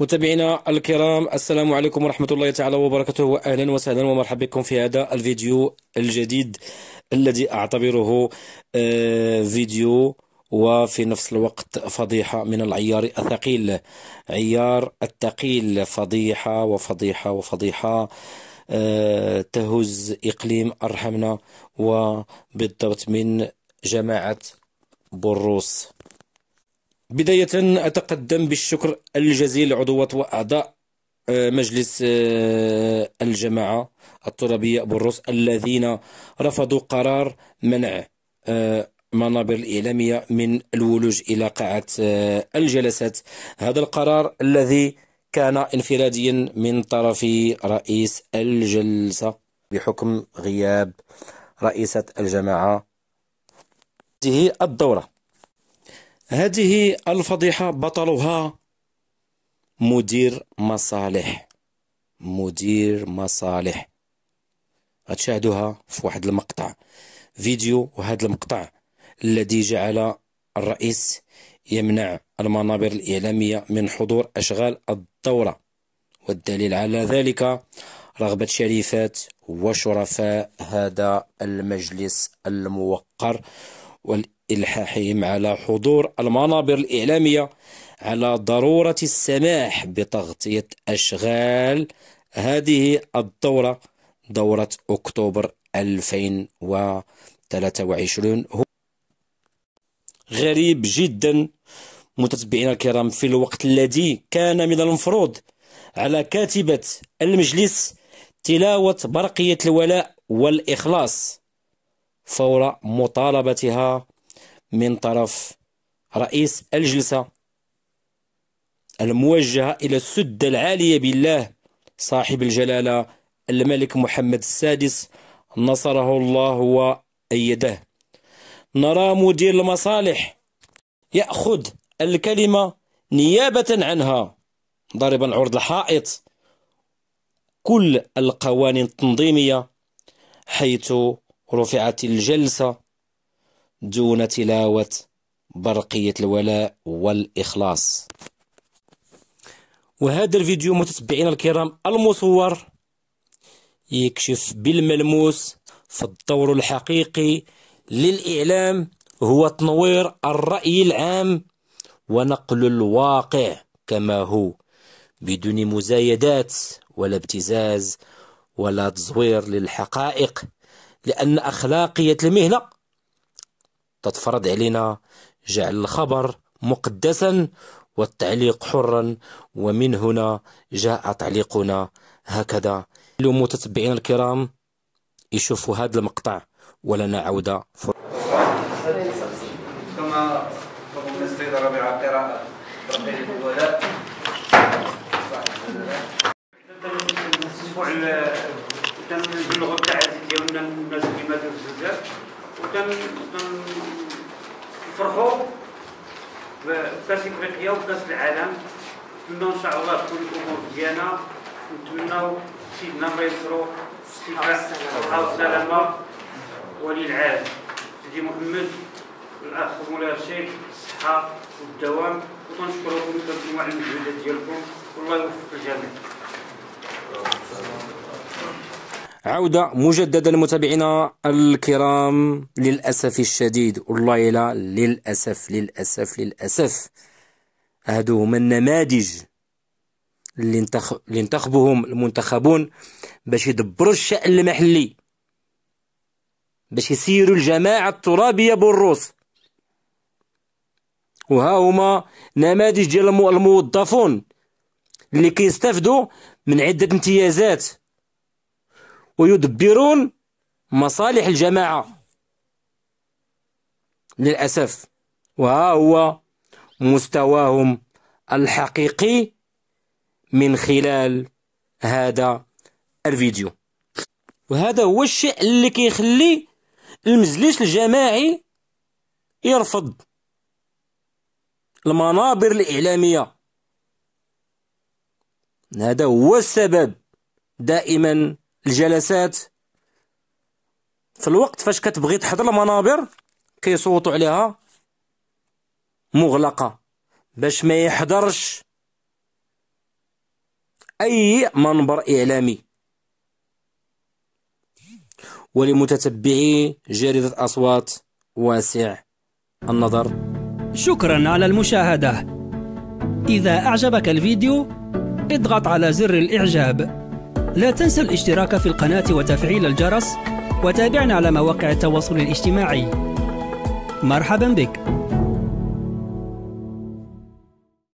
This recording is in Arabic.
متابعينا الكرام السلام عليكم ورحمة الله تعالى وبركاته وأهلا وسهلا ومرحبا بكم في هذا الفيديو الجديد الذي أعتبره آه، فيديو وفي نفس الوقت فضيحة من العيار الثقيل عيار الثقيل فضيحة وفضيحة وفضيحة آه، تهز إقليم أرحمنا وبالضبط من جماعة بروس بداية أتقدم بالشكر الجزيل لعضوة وأعضاء آه، مجلس آه، الجماعة الترابية الروس الذين رفضوا قرار منع آه، منابر الإعلامية من الولوج إلى قاعة الجلسات هذا القرار الذي كان انفراديا من طرف رئيس الجلسة بحكم غياب رئيسة الجماعة هذه الدورة هذه الفضيحة بطلها مدير مصالح مدير مصالح غتشاهدوها في واحد المقطع فيديو وهذا المقطع الذي جعل الرئيس يمنع المنابر الإعلامية من حضور أشغال الدورة والدليل على ذلك رغبة شريفات وشرفاء هذا المجلس الموقر والإعلامي إلحاحهم على حضور المنابر الإعلامية على ضرورة السماح بتغطية أشغال هذه الدورة دورة أكتوبر 2023 هو غريب جدا متتبعينا الكرام في الوقت الذي كان من المفروض على كاتبة المجلس تلاوة برقية الولاء والإخلاص فور مطالبتها من طرف رئيس الجلسة الموجهة إلى السدة العالية بالله صاحب الجلالة الملك محمد السادس نصره الله وأيده نرى مدير المصالح يأخذ الكلمة نيابة عنها ضاربا عرض الحائط كل القوانين التنظيمية حيث رفعت الجلسة دون تلاوة برقية الولاء والإخلاص وهذا الفيديو متتبعينا الكرام المصور يكشف بالملموس في الدور الحقيقي للإعلام هو تنوير الرأي العام ونقل الواقع كما هو بدون مزايدات ولا ابتزاز ولا تزوير للحقائق لأن أخلاقية المهنة تتفرض علينا جعل الخبر مقدسا والتعليق حرا ومن هنا جاء تعليقنا هكذا لو متتبعين الكرام يشوفوا هذا المقطع ولنا عودة فر... كما الاسبوع كان تاع فرحوا بكاس افريقيا وكاس العالم نتمنى ان شاء الله تكون الامور مزيانه نتمنى سيدنا ما يسرو الصحه والسلامه ولي العهد سيدي محمد الاخ مولاي رشيد الصحه والدوام وتنشكركم كنتم على المجهودات ديالكم والله يوفق الجميع عودة مجددا لمتابعينا الكرام للأسف الشديد والله إلى للأسف للأسف للأسف هادو هما النماذج اللي انتخ... اللي انتخبهم المنتخبون باش يدبروا الشأن المحلي باش يسيروا الجماعة الترابية بالروس وها هما نماذج ديال الموظفون اللي كيستافدوا من عدة امتيازات ويدبرون مصالح الجماعة للأسف وها هو مستواهم الحقيقي من خلال هذا الفيديو وهذا هو الشيء اللي كيخلي المجلس الجماعي يرفض المنابر الإعلامية هذا هو السبب دائما الجلسات في الوقت فاش كتبغي تحضر المنابر كيصوتوا عليها مغلقة باش ما يحضرش أي منبر إعلامي ولمتتبعي جريدة أصوات واسع النظر شكرا على المشاهدة إذا أعجبك الفيديو اضغط على زر الإعجاب لا تنسى الاشتراك في القناة وتفعيل الجرس وتابعنا على مواقع التواصل الاجتماعي مرحبا بك